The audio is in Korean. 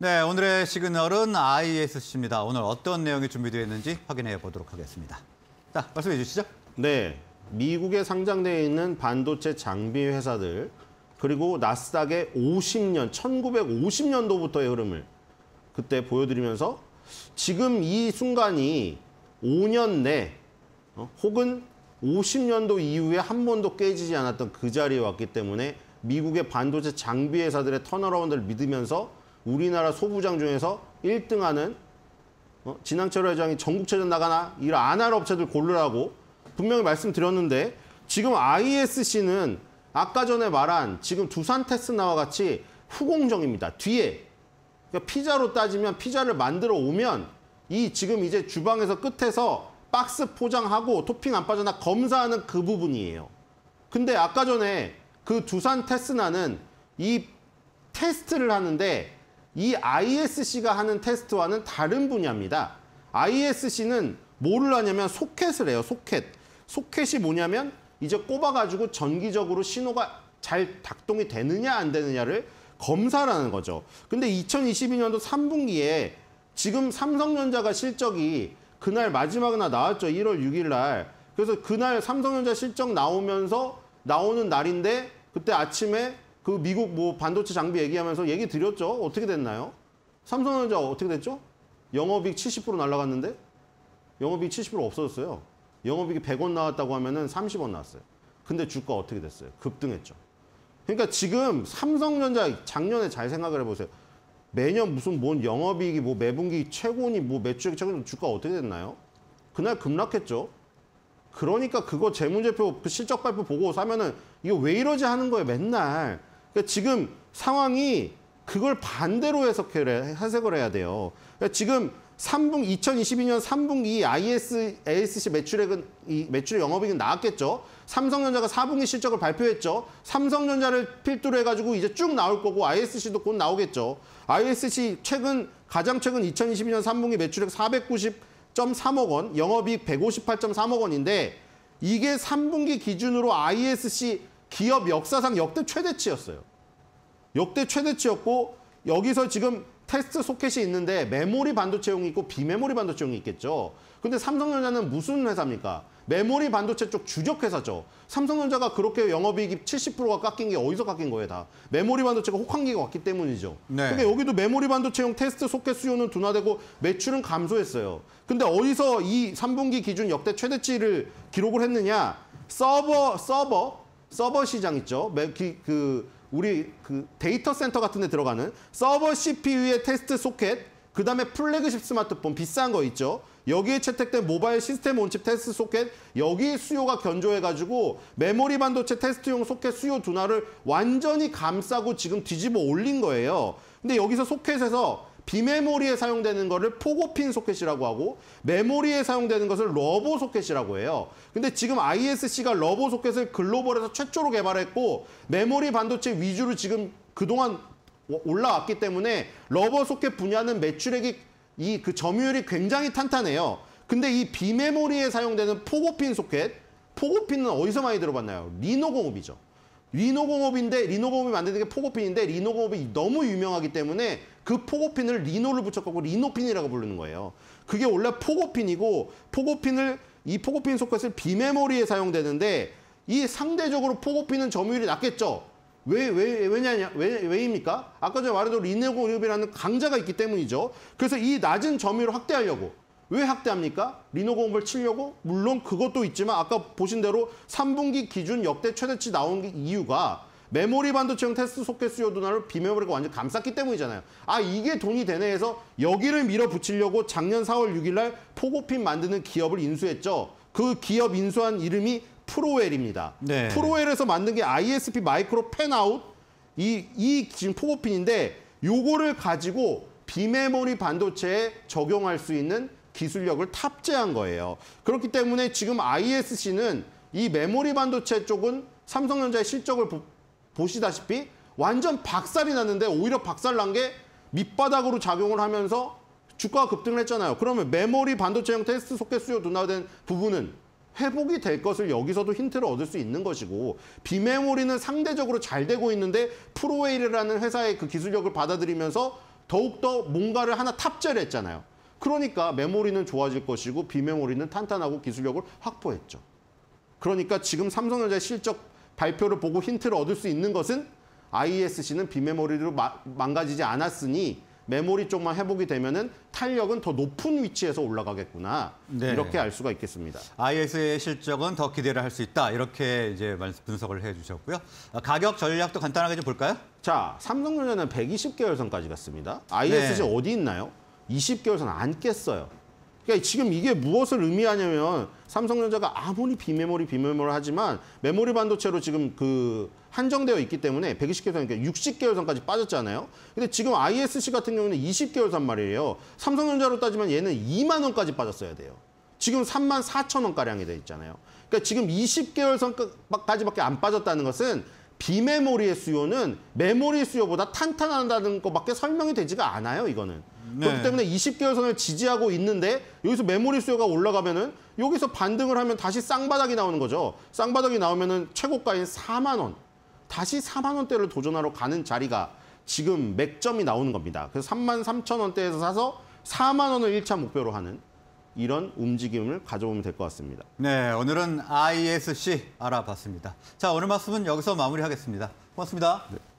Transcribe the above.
네, 오늘의 시그널은 ISC입니다. 오늘 어떤 내용이 준비되어 있는지 확인해 보도록 하겠습니다. 자, 말씀해 주시죠. 네, 미국에 상장되어 있는 반도체 장비 회사들 그리고 나스닥의 50년, 1950년도부터의 흐름을 그때 보여드리면서 지금 이 순간이 5년 내 어? 혹은 50년도 이후에 한 번도 깨지지 않았던 그 자리에 왔기 때문에 미국의 반도체 장비 회사들의 턴어라운드를 믿으면서 우리나라 소부장 중에서 1등 하는 어? 진항철 회장이 전국체전 나가나 일안할 업체들 고르라고 분명히 말씀드렸는데 지금 ISC는 아까 전에 말한 지금 두산 테스나와 같이 후공정입니다. 뒤에 그러니까 피자로 따지면 피자를 만들어 오면 이 지금 이제 주방에서 끝에서 박스 포장하고 토핑 안 빠져나 검사하는 그 부분이에요. 근데 아까 전에 그 두산 테스나는 이 테스트를 하는데 이 ISC가 하는 테스트와는 다른 분야입니다. ISC는 뭐를 하냐면 소켓을 해요, 소켓. 소켓이 뭐냐면 이제 꼽아가지고 전기적으로 신호가 잘 작동이 되느냐 안 되느냐를 검사라는 거죠. 근데 2022년도 3분기에 지금 삼성전자가 실적이 그날 마지막 에 나왔죠. 1월 6일 날. 그래서 그날 삼성전자 실적 나오면서 나오는 날인데 그때 아침에 그 미국 뭐 반도체 장비 얘기하면서 얘기 드렸죠? 어떻게 됐나요? 삼성전자 어떻게 됐죠? 영업이익 70% 날라갔는데 영업이익 70% 없어졌어요. 영업이익이 100원 나왔다고 하면은 30원 나왔어요. 근데 주가 어떻게 됐어요? 급등했죠. 그러니까 지금 삼성전자 작년에 잘 생각을 해보세요. 매년 무슨 뭔 영업이익이 뭐 매분기 최고니 뭐 매출액 최고니 주가 어떻게 됐나요? 그날 급락했죠. 그러니까 그거 재무제표 그 실적 발표 보고 사면은 이거 왜 이러지 하는 거예요 맨날. 그러니까 지금 상황이 그걸 반대로 해석을 해석을 해야 돼요. 그러니까 지금 3분기 2022년 3분기 IS ASC 매출액은 이 매출 영업이익은 나왔겠죠. 삼성전자가 4분기 실적을 발표했죠. 삼성전자를 필두로 해가지고 이제 쭉 나올 거고 ISC도 곧 나오겠죠. ISC 최근 가장 최근 2022년 3분기 매출액 490.3억 원, 영업이익 158.3억 원인데 이게 3분기 기준으로 ISC 기업 역사상 역대 최대치였어요. 역대 최대치였고 여기서 지금 테스트 소켓이 있는데 메모리 반도체용이 있고 비메모리 반도체용이 있겠죠. 근데 삼성전자는 무슨 회사입니까? 메모리 반도체 쪽 주력 회사죠. 삼성전자가 그렇게 영업이익이 70%가 깎인 게 어디서 깎인 거예요 다. 메모리 반도체가 혹한기가 왔기 때문이죠. 네. 근데 그러니까 여기도 메모리 반도체용 테스트 소켓 수요는 둔화되고 매출은 감소했어요. 근데 어디서 이 3분기 기준 역대 최대치를 기록을 했느냐? 서버 서버 서버 시장 있죠. 그 우리 그 데이터 센터 같은 데 들어가는 서버 CPU의 테스트 소켓, 그 다음에 플래그십 스마트폰 비싼 거 있죠. 여기에 채택된 모바일 시스템 온칩 테스트 소켓 여기 에 수요가 견조해가지고 메모리 반도체 테스트용 소켓 수요 둔화를 완전히 감싸고 지금 뒤집어 올린 거예요. 근데 여기서 소켓에서 비메모리에 사용되는 것을 포고핀 소켓이라고 하고 메모리에 사용되는 것을 러버 소켓이라고 해요. 근데 지금 ISC가 러버 소켓을 글로벌에서 최초로 개발했고 메모리 반도체 위주로 지금 그동안 올라왔기 때문에 러버 소켓 분야는 매출액이 이 그 점유율이 굉장히 탄탄해요. 근데 이 비메모리에 사용되는 포고핀 소켓, 포고핀은 어디서 많이 들어봤나요? 리노공업이죠. 리노공업인데 리노공업이 만드는 게 포고핀인데 리노공업이 너무 유명하기 때문에 그 포고핀을 리노를 붙였고 리노핀이라고 부르는 거예요. 그게 원래 포고핀이고 포고핀을 이 포고핀 소켓을 비메모리에 사용되는데 이 상대적으로 포고핀은 점유율이 낮겠죠. 왜, 왜, 왜냐냐, 왜, 왜입니까? 아까 전에 말해도 리노공업이라는 강자가 있기 때문이죠. 그래서 이 낮은 점유율을 확대하려고. 왜 확대합니까? 리노공업을 치려고? 물론 그것도 있지만 아까 보신 대로 3분기 기준 역대 최대치 나온 이유가 메모리 반도체형 테스트 소켓 수요 둔화를 비메모리가 완전 감쌌기 때문이잖아요. 아 이게 돈이 되네 해서 여기를 밀어붙이려고 작년 4월 6일 날 포고핀 만드는 기업을 인수했죠. 그 기업 인수한 이름이 프로웰입니다. 네. 프로웰에서 만든 게 ISP 마이크로 펜아웃 이, 이 지금 포고핀인데 요거를 가지고 비메모리 반도체에 적용할 수 있는 기술력을 탑재한 거예요. 그렇기 때문에 지금 ISC는 이 메모리 반도체 쪽은 삼성전자의 실적을 보시다시피 완전 박살이 났는데 오히려 박살 난 게 밑바닥으로 작용을 하면서 주가가 급등을 했잖아요. 그러면 메모리 반도체형 테스트 소켓 수요 둔화된 부분은 회복이 될 것을 여기서도 힌트를 얻을 수 있는 것이고 비메모리는 상대적으로 잘 되고 있는데 프로웨이라는 회사의 그 기술력을 받아들이면서 더욱더 뭔가를 하나 탑재를 했잖아요. 그러니까 메모리는 좋아질 것이고 비메모리는 탄탄하고 기술력을 확보했죠. 그러니까 지금 삼성전자의 실적 발표를 보고 힌트를 얻을 수 있는 것은 ISC는 e 비메모리로 망가지지 않았으니 메모리 쪽만 회복이 되면은 탄력은 더 높은 위치에서 올라가겠구나 네. 이렇게 알 수가 있겠습니다. IS의 e 실적은 더 기대를 할 수 있다 이렇게 이제 분석을 해주셨고요. 아, 가격 전략도 간단하게 좀 볼까요? 자, 삼성전자는 120개월선까지 갔습니다. ISC e 네. 어디 있나요? 20개월선 안 깼어요. 그러니까 지금 이게 무엇을 의미하냐면 삼성전자가 아무리 비메모리 비메모리 하지만 메모리 반도체로 지금 그 한정되어 있기 때문에 120개선 월 그러니까 60개월선까지 빠졌잖아요. 근데 지금 ISC 같은 경우는 20개월선 말이에요. 삼성전자로 따지면 얘는 2만 원까지 빠졌어야 돼요. 지금 3만 4천 원가량이 돼 있잖아요. 그러니까 지금 20개월선까지밖에 안 빠졌다는 것은 비메모리의 수요는 메모리 수요보다 탄탄하다는 것밖에 설명이 되지가 않아요, 이거는. 네. 그렇기 때문에 20개월 선을 지지하고 있는데 여기서 메모리 수요가 올라가면은 여기서 반등을 하면 다시 쌍바닥이 나오는 거죠. 쌍바닥이 나오면은 최고가인 4만 원. 다시 4만 원대를 도전하러 가는 자리가 지금 맥점이 나오는 겁니다. 그래서 3만 3천 원대에서 사서 4만 원을 1차 목표로 하는 이런 움직임을 가져오면 될 것 같습니다. 네, 오늘은 ISC 알아봤습니다. 자, 오늘 말씀은 여기서 마무리하겠습니다. 고맙습니다. 네.